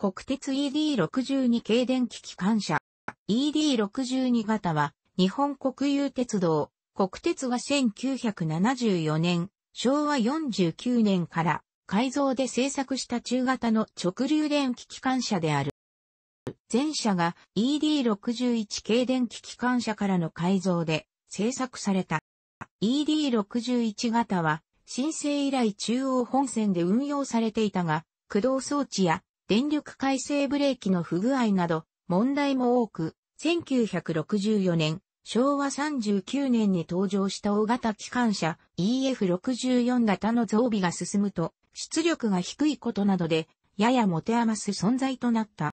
国鉄 ED62 系電気機関車。ED62 型は、日本国有鉄道、国鉄が1974年、昭和49年から改造で製作した中型の直流電気機関車である。前車が ED61 系電気機関車からの改造で製作された。ED61 型は、申請以来中央本線で運用されていたが、駆動装置や電力改正ブレーキの不具合など問題も多く、1964年、昭和39年に登場した大型機関車 EF64 型の増備が進むと、出力が低いことなどで、やや持て余す存在となった。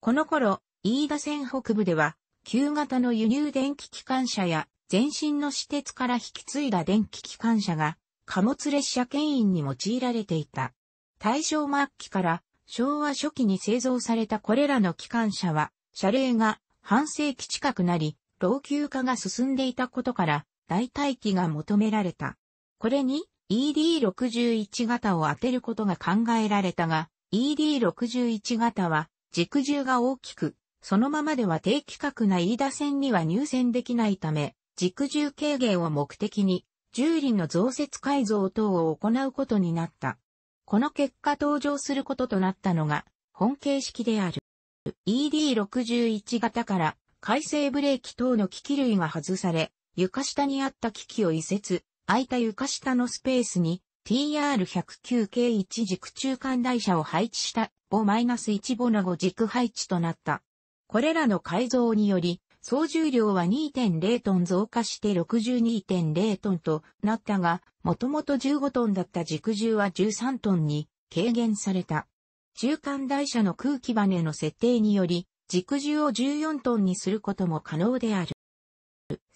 この頃、飯田線北部では、旧型の輸入電気機関車や、前身の私鉄から引き継いだ電気機関車が、貨物列車牽引に用いられていた。大正末期から昭和初期に製造されたこれらの機関車は、車齢が半世紀近くなり、老朽化が進んでいたことから、代替機が求められた。これに ED61 型を当てることが考えられたが、ED61 型は軸重が大きく、そのままでは低規格な飯田線には入線できないため、軸重軽減を目的に、重輪の増設改造等を行うことになった。この結果登場することとなったのが、本形式である。ED61 型から、回生ブレーキ等の機器類が外され、床下にあった機器を移設、空いた床下のスペースに TR109 系1軸中間台車を配置した5 -1 ボナ5軸配置となった。これらの改造により、総重量は2.0トン増加して62.0トンとなったが、もともと15トンだった軸重は13トンに軽減された。中間台車の空気バネの設定により、軸重を14トンにすることも可能である。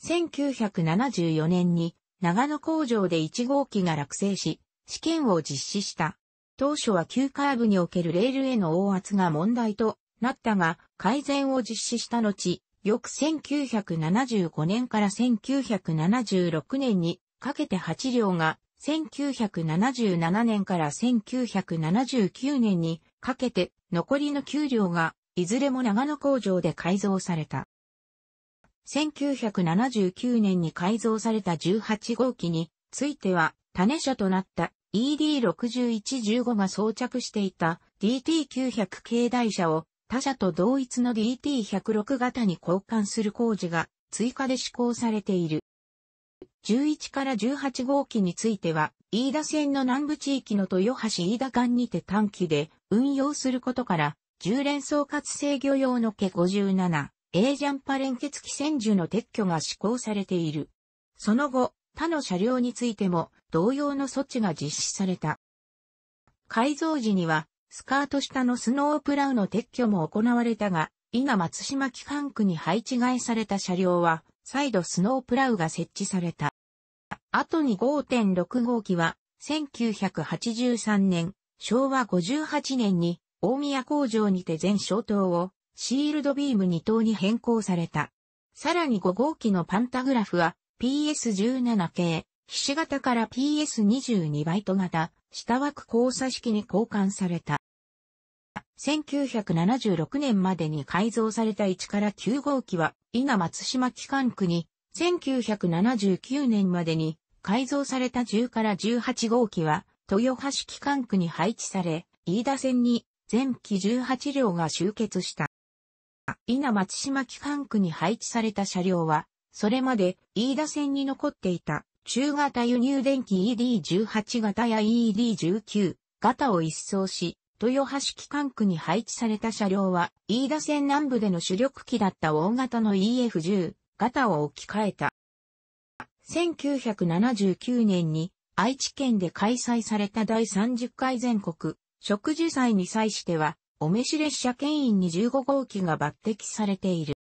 1974年に長野工場で1号機が落成し、試験を実施した。当初は急カーブにおけるレールへの応圧が問題となったが、改善を実施した後、翌1975年から1976年にかけて8両が、1977年から1979年にかけて残りの9両がいずれも長野工場で改造された。1979年に改造された18号機については種車となった ED6115 が装着していた DT900 系台車を他社と同一の DT106 型に交換する工事が追加で施行されている。11から18号機については、飯田線の南部地域の豊橋飯田間にて短期で運用することから、10連総括制御用の毛57、A ジャンパ連結機船樹の撤去が施行されている。その後、他の車両についても同様の措置が実施された。改造時にはスカート下のスノープラウの撤去も行われたが、今松島機関区に配置替えされた車両は、再度スノープラウが設置された。後に5.6号機は、1983年、昭和58年に、大宮工場にて全消灯を、シールドビーム2灯に変更された。さらに5号機のパンタグラフは、PS17 系、菱形から PS22 バイト型、下枠交差式に交換された。1976年までに改造された1から9号機は、稲松島機関区に、1979年までに改造された10から18号機は、豊橋機関区に配置され、飯田線に全機18両が集結した。稲松島機関区に配置された車両は、それまで飯田線に残っていた中型輸入電気 ED18 型や ED19 型を一掃し、豊橋機関区に配置された車両は、飯田線南部での主力機だった大型の EF10 型を置き換えた。1979年に愛知県で開催された第30回全国植樹祭に際しては、お召し列車牽引に15号機が抜擢されている。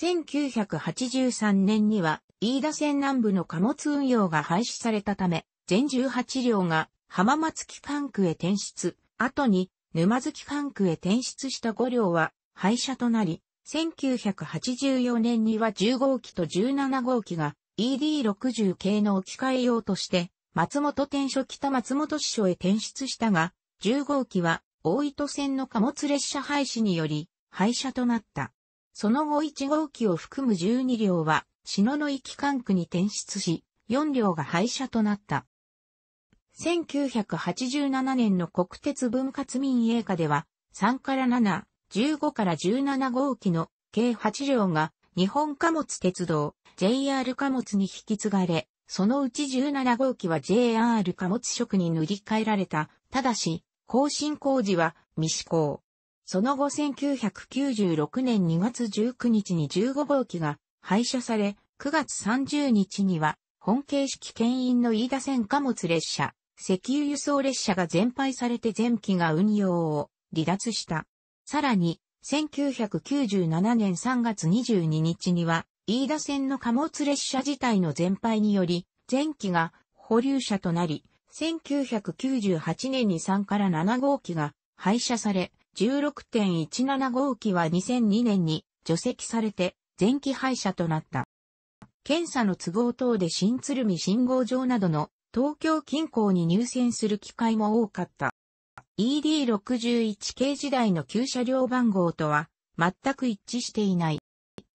1983年には飯田線南部の貨物運用が廃止されたため、全18両が浜松機関区へ転出、後に沼津機関区へ転出した5両は廃車となり、1984年には10号機と17号機が ED60 系の置き換え用として、松本天所北松本支所へ転出したが、10号機は大糸線の貨物列車廃止により廃車となった。その後1号機を含む12両は、篠野駅管区に転出し、4両が廃車となった。1987年の国鉄分割民営化では、3から7、15から17号機の計8両が日本貨物鉄道 JR 貨物に引き継がれ、そのうち17号機は JR 貨物職に塗り替えられた。ただし、更新工事は未施行。その後1996年2月19日に15号機が廃車され、9月30日には、本形式牽引の飯田線貨物列車、石油輸送列車が全廃されて前期が運用を離脱した。さらに、1997年3月22日には、飯田線の貨物列車自体の全廃により、前期が保留車となり、1998年に3から7号機が廃車され、16.17号機は2002年に除籍されて前期廃車となった。検査の都合等で新鶴見信号場などの東京近郊に入線する機会も多かった。ED61 系時代の旧車両番号とは全く一致していない。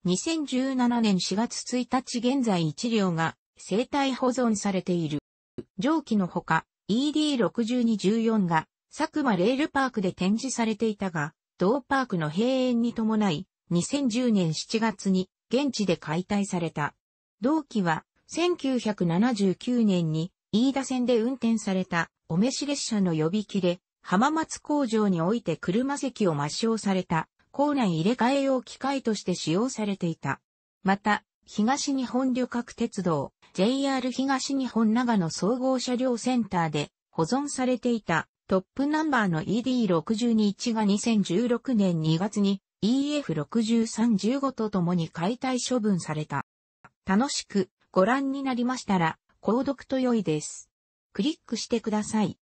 2017年4月1日現在1両が生体保存されている。上記のほか ED6214 が佐久間レールパークで展示されていたが、同パークの閉園に伴い、2010年7月に現地で解体された。同期は、1979年に飯田線で運転されたお召し列車の呼び機で、浜松工場において車席を抹消された、校内入れ替え用機械として使用されていた。また、東日本旅客鉄道、JR 東日本長野総合車両センターで保存されていたトップナンバーの ED621 が2016年2月に EF6315 と共に解体処分された。楽しくご覧になりましたら、購読と良いです。クリックしてください。